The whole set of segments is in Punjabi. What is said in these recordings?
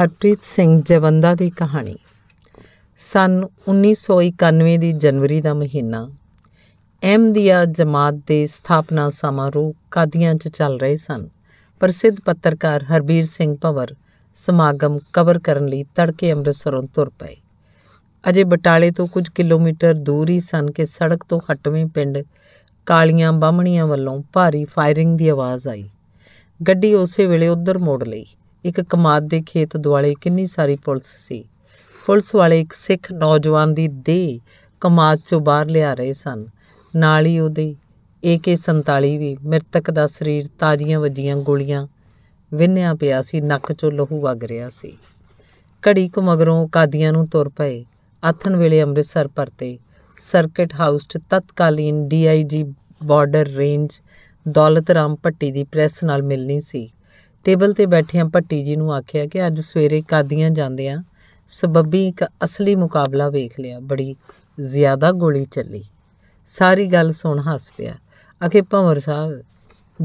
ਹਰਪ੍ਰੀਤ ਸਿੰਘ ਜਵੰਦਾ ਦੀ ਕਹਾਣੀ ਸਨ 1991 ਦੀ ਜਨਵਰੀ ਦਾ ਮਹੀਨਾ ਅਹਿਮਦੀਆ ਜਮਾਤ ਦੇ ਸਥਾਪਨਾ ਸਮਾਰੋਹ ਕਾਦੀਆਂ 'ਚ ਚੱਲ ਰਹੇ ਸਨ ਪ੍ਰਸਿੱਧ ਪੱਤਰਕਾਰ ਹਰਬੀਰ ਸਿੰਘ ਪਵਰ ਸਮਾਗਮ ਕਵਰ ਕਰਨ ਲਈ ਤੜਕੇ ਅੰਮ੍ਰਿਤਸਰੋਂ ਤੁਰ ਪਏ ਅਜੇ ਬਟਾਲੇ ਤੋਂ ਕੁਝ ਕਿਲੋਮੀਟਰ ਦੂਰ ਹੀ ਸਨ ਕਿ ਸੜਕ ਤੋਂ ਹਟਵੇਂ ਪਿੰਡ ਕਾਲੀਆਂ ਬਾਹਮਣੀਆਂ ਵੱਲੋਂ ਭਾਰੀ ਫਾਇਰਿੰਗ ਦੀ ਆਵਾਜ਼ ਆਈ ਗੱਡੀ ਉਸੇ ਵੇਲੇ ਉੱਧਰ ਮੋੜ ਲਈ ਇੱਕ ਕਮਾਦ ਦੇ ਖੇਤ ਦੁਆਲੇ ਕਿੰਨੀ ਸਾਰੀ ਪੁਲਿਸ ਸੀ ਪੁਲਿਸ ਵਾਲੇ ਇੱਕ ਸਿੱਖ ਨੌਜਵਾਨ ਦੀ ਦੇਹ ਕਮਾਦ ਚੋਂ ਬਾਹਰ ਲਿਆ ਰਹੇ ਸਨ ਨਾਲ ਹੀ ਉਹਦੇ AK47 ਵੀ ਮ੍ਰਿਤਕ ਦਾ ਸਰੀਰ ਤਾਜ਼ੀਆਂ ਵੱਜੀਆਂ ਗੋਲੀਆਂ ਵਿੰਨਿਆ ਪਿਆ ਸੀ ਨੱਕ ਚੋਂ ਲਹੂ ਵਗ ਰਿਹਾ ਸੀ ਘੜੀ ਕੁ ਮਗਰੋਂ ਕਾਦੀਆਂ ਨੂੰ ਤੁਰ ਪਏ ਆਥਣ ਵੇਲੇ ਅੰਮ੍ਰਿਤਸਰ ਪਰਤੇ ਸਰਕਟ ਹਾਊਸ 'ਚ ਤਤਕਾਲੀਨ DIG border range Daulat Ram Patti ਦੀ ਪ੍ਰੈਸ ਨਾਲ ਮਿਲਣੀ ਸੀ ਟੇਬਲ ਤੇ ਬੈਠੇ ਭੱਟੀ ਜੀ ਨੂੰ ਆਖਿਆ ਕਿ ਅੱਜ ਸਵੇਰੇ ਕਾਦੀਆਂ ਜਾਂਦੇ ਆ ਸਬੱਬੀ ਇੱਕ ਅਸਲੀ ਮੁਕਾਬਲਾ ਵੇਖ ਲਿਆ ਬੜੀ ਜ਼ਿਆਦਾ ਗੋਲੀ ਚੱਲੀ ਸਾਰੀ ਗੱਲ ਸੁਣ ਹੱਸ ਪਿਆ ਅਖੇ ਭੰਵਰ ਸਾਹਿਬ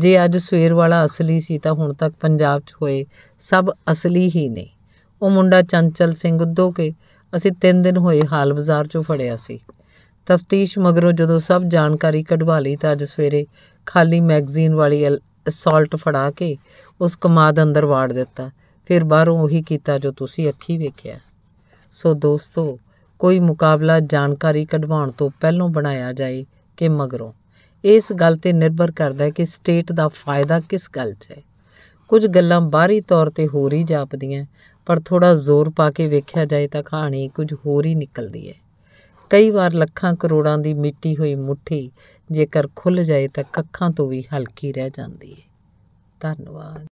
ਜੇ ਅੱਜ ਸਵੇਰ ਵਾਲਾ ਅਸਲੀ ਸੀ ਤਾਂ ਹੁਣ ਤੱਕ ਪੰਜਾਬ 'ਚ ਹੋਏ ਸਭ ਅਸਲੀ ਹੀ ਨੇ ਉਹ ਮੁੰਡਾ ਚੰਚਲ ਸਿੰਘ ਉਦੋਂ ਕੇ ਅਸੀਂ 3 ਦਿਨ ਹੋਏ ਹਾਲ ਬਾਜ਼ਾਰ 'ਚੋਂ ਫੜਿਆ ਸੀ ਤਫਤੀਸ਼ ਮਗਰੋਂ ਜਦੋਂ ਸਭ ਜਾਣਕਾਰੀ ਕਢਵਾ ਲਈ ਤਾਂ ਅੱਜ ਸਵੇਰੇ ਖਾਲੀ ਮੈਗਜ਼ੀਨ ਵਾਲੀ ਅਸੌਲਟ ਫੜਾ ਕੇ ਉਸ ਕਮਾਦ ਅੰਦਰ ਵਾੜ ਦਿੱਤਾ ਫਿਰ ਬਾਹਰੋਂ ਉਹੀ ਕੀਤਾ ਜੋ ਤੁਸੀਂ ਅੱਖੀ ਵੇਖਿਆ ਸੋ ਦੋਸਤੋ ਕੋਈ ਮੁਕਾਬਲਾ ਜਾਣਕਾਰੀ ਕਢਵਾਉਣ ਤੋਂ ਪਹਿਲਾਂ ਬਣਾਇਆ ਜਾਏ ਕਿ ਮਗਰੋਂ ਇਸ ਗੱਲ ਤੇ ਨਿਰਭਰ ਕਰਦਾ ਹੈ ਕਿ ਸਟੇਟ ਦਾ ਫਾਇਦਾ ਕਿਸ ਗੱਲ 'ਚ ਹੈ ਕੁਝ ਗੱਲਾਂ ਬਾਹਰੀ ਤੌਰ ਤੇ ਹੋ ਰਹੀ ਜਾਪਦੀਆਂ ਪਰ ਥੋੜਾ ਜ਼ੋਰ ਪਾ ਕੇ ਵੇਖਿਆ ਜਾਏ ਤਾਂ ਕਹਾਣੀ ਕੁਝ ਹੋਰ ਹੀ ਨਿਕਲਦੀ ਹੈ ਕਈ ਵਾਰ ਲੱਖਾਂ ਕਰੋੜਾਂ ਦੀ ਮਿੱਟੀ ਹੋਈ ਮੁੱਠੀ ਜੇਕਰ ਖੁੱਲ ਜਾਏ ਤਾਂ ਕੱਖਾਂ ਤੋਂ ਵੀ ਹਲਕੀ ਰਹਿ ਜਾਂਦੀ ਹੈ ਧੰਨਵਾਦ